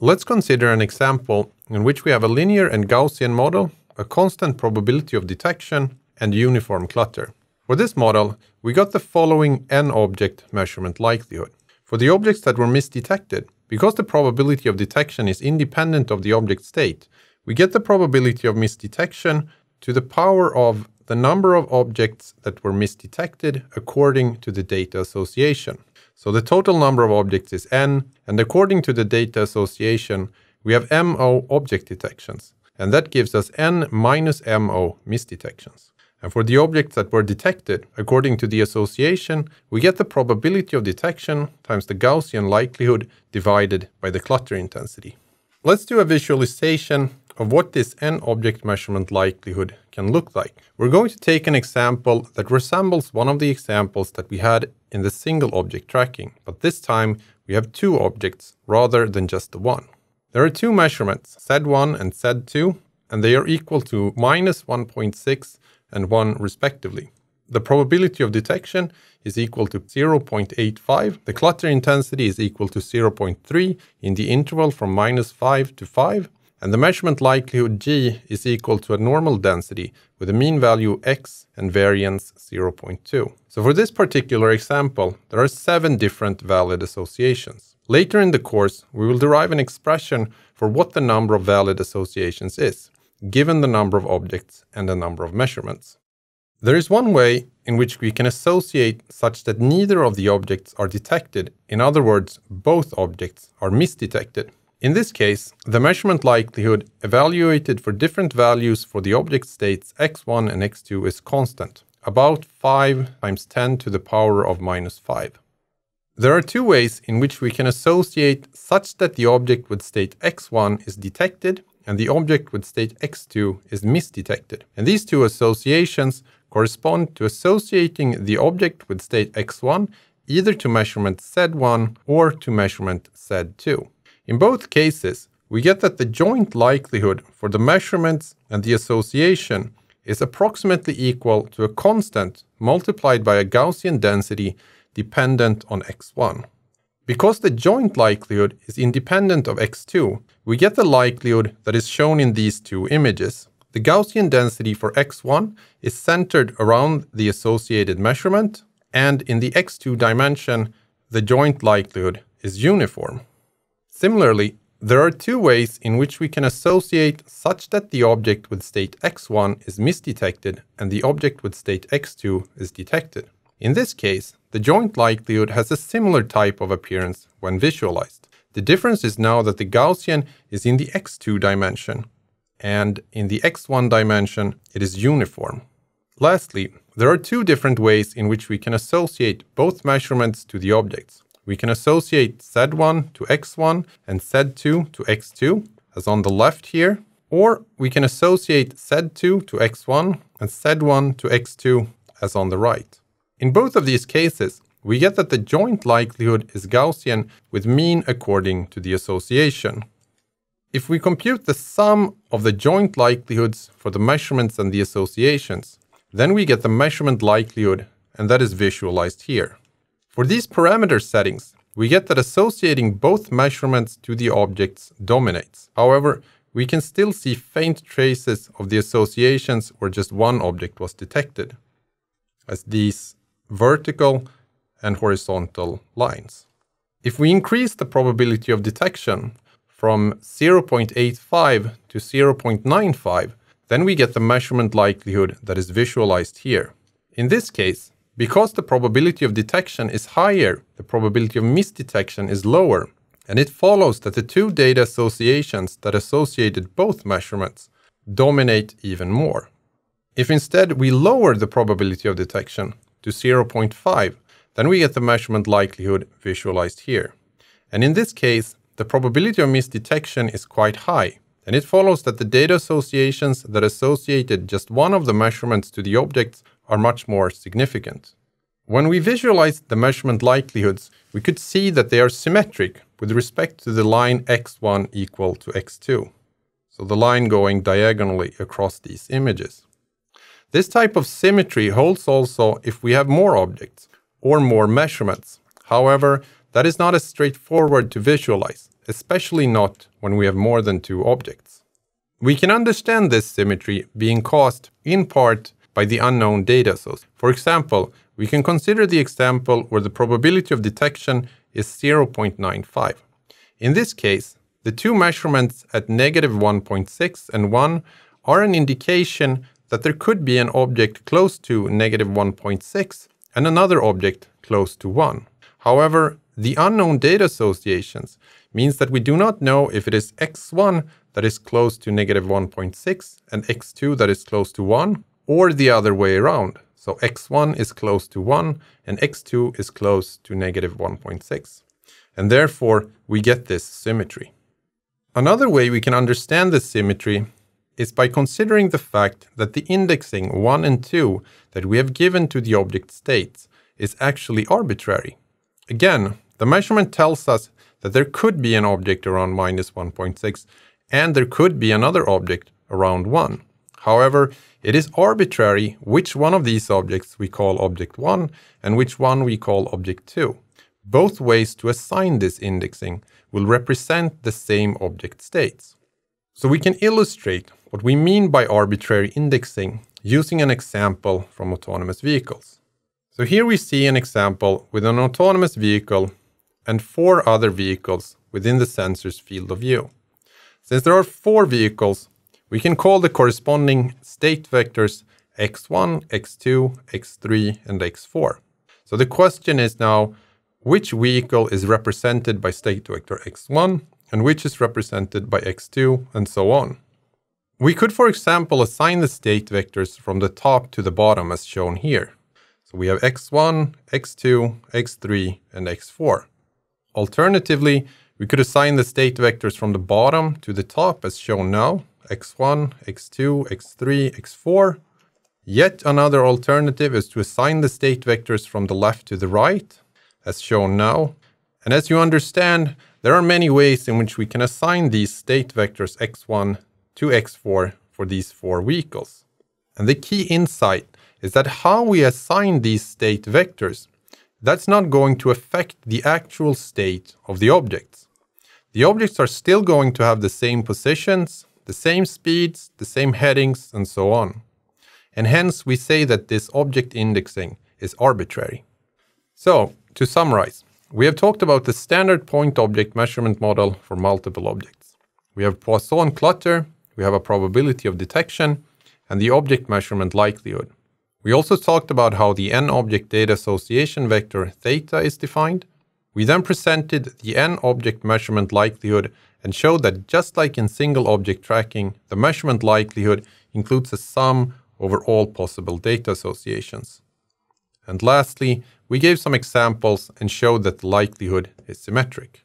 Let's consider an example in which we have a linear and Gaussian model, a constant probability of detection, and uniform clutter. For this model, we got the following n-object measurement likelihood. For the objects that were misdetected, because the probability of detection is independent of the object state, we get the probability of misdetection to the power of the number of objects that were misdetected according to the data association. So the total number of objects is n, and according to the data association, we have MO object detections, and that gives us n minus MO misdetections. And for the objects that were detected, according to the association, we get the probability of detection times the Gaussian likelihood divided by the clutter intensity. Let's do a visualization of what this n object measurement likelihood can look like. We're going to take an example that resembles one of the examples that we had in the single object tracking, but this time we have two objects rather than just the one. There are two measurements, Z1 and Z2, and they are equal to minus 1.6 and 1 respectively. The probability of detection is equal to 0.85. The clutter intensity is equal to 0.3 in the interval from minus 5 to 5 and the measurement likelihood g is equal to a normal density with a mean value x and variance 0.2. So for this particular example, there are seven different valid associations. Later in the course, we will derive an expression for what the number of valid associations is, given the number of objects and the number of measurements. There is one way in which we can associate such that neither of the objects are detected. In other words, both objects are misdetected. In this case, the measurement likelihood evaluated for different values for the object states x1 and x2 is constant, about 5 times 10 to the power of minus 5. There are two ways in which we can associate such that the object with state x1 is detected and the object with state x2 is misdetected. And these two associations correspond to associating the object with state x1 either to measurement z1 or to measurement z2. In both cases, we get that the joint likelihood for the measurements and the association is approximately equal to a constant multiplied by a Gaussian density dependent on x1. Because the joint likelihood is independent of x2, we get the likelihood that is shown in these two images. The Gaussian density for x1 is centered around the associated measurement, and in the x2 dimension, the joint likelihood is uniform. Similarly, there are two ways in which we can associate such that the object with state x1 is misdetected and the object with state x2 is detected. In this case, the joint likelihood has a similar type of appearance when visualized. The difference is now that the Gaussian is in the x2 dimension, and in the x1 dimension it is uniform. Lastly, there are two different ways in which we can associate both measurements to the objects. We can associate Z1 to X1 and Z2 to X2, as on the left here, or we can associate Z2 to X1 and Z1 to X2, as on the right. In both of these cases, we get that the joint likelihood is Gaussian with mean according to the association. If we compute the sum of the joint likelihoods for the measurements and the associations, then we get the measurement likelihood, and that is visualized here. For these parameter settings, we get that associating both measurements to the objects dominates. However, we can still see faint traces of the associations where just one object was detected, as these vertical and horizontal lines. If we increase the probability of detection from 0.85 to 0.95, then we get the measurement likelihood that is visualized here. In this case, because the probability of detection is higher, the probability of misdetection is lower, and it follows that the two data associations that associated both measurements dominate even more. If instead we lower the probability of detection to 0.5, then we get the measurement likelihood visualized here. And in this case, the probability of misdetection is quite high, and it follows that the data associations that associated just one of the measurements to the objects are much more significant. When we visualize the measurement likelihoods, we could see that they are symmetric with respect to the line x1 equal to x2, so the line going diagonally across these images. This type of symmetry holds also if we have more objects or more measurements. However, that is not as straightforward to visualize, especially not when we have more than two objects. We can understand this symmetry being caused, in part, by the unknown data source. For example, we can consider the example where the probability of detection is 0.95. In this case, the two measurements at negative 1.6 and 1 are an indication that there could be an object close to negative 1.6 and another object close to 1. However, the unknown data associations means that we do not know if it is x1 that is close to negative 1.6 and x2 that is close to 1, or the other way around. So x1 is close to 1 and x2 is close to negative 1.6. And therefore, we get this symmetry. Another way we can understand this symmetry is by considering the fact that the indexing 1 and 2 that we have given to the object states is actually arbitrary. Again, the measurement tells us that there could be an object around minus 1.6 and there could be another object around 1. However, it is arbitrary which one of these objects we call object 1 and which one we call object 2. Both ways to assign this indexing will represent the same object states. So we can illustrate what we mean by arbitrary indexing using an example from autonomous vehicles. So here we see an example with an autonomous vehicle and four other vehicles within the sensor's field of view. Since there are four vehicles, we can call the corresponding state vectors x1, x2, x3, and x4. So the question is now, which vehicle is represented by state vector x1 and which is represented by x2 and so on. We could, for example, assign the state vectors from the top to the bottom as shown here. So we have x1, x2, x3, and x4. Alternatively, we could assign the state vectors from the bottom to the top as shown now x1, x2, x3, x4. Yet another alternative is to assign the state vectors from the left to the right, as shown now. And as you understand, there are many ways in which we can assign these state vectors x1 to x4 for these four vehicles. And the key insight is that how we assign these state vectors, that's not going to affect the actual state of the objects. The objects are still going to have the same positions, the same speeds, the same headings, and so on. And hence we say that this object indexing is arbitrary. So, to summarize, we have talked about the standard point object measurement model for multiple objects. We have Poisson clutter, we have a probability of detection, and the object measurement likelihood. We also talked about how the n-object data association vector theta is defined. We then presented the n-object measurement likelihood and showed that just like in single object tracking, the measurement likelihood includes a sum over all possible data associations. And lastly, we gave some examples and showed that the likelihood is symmetric.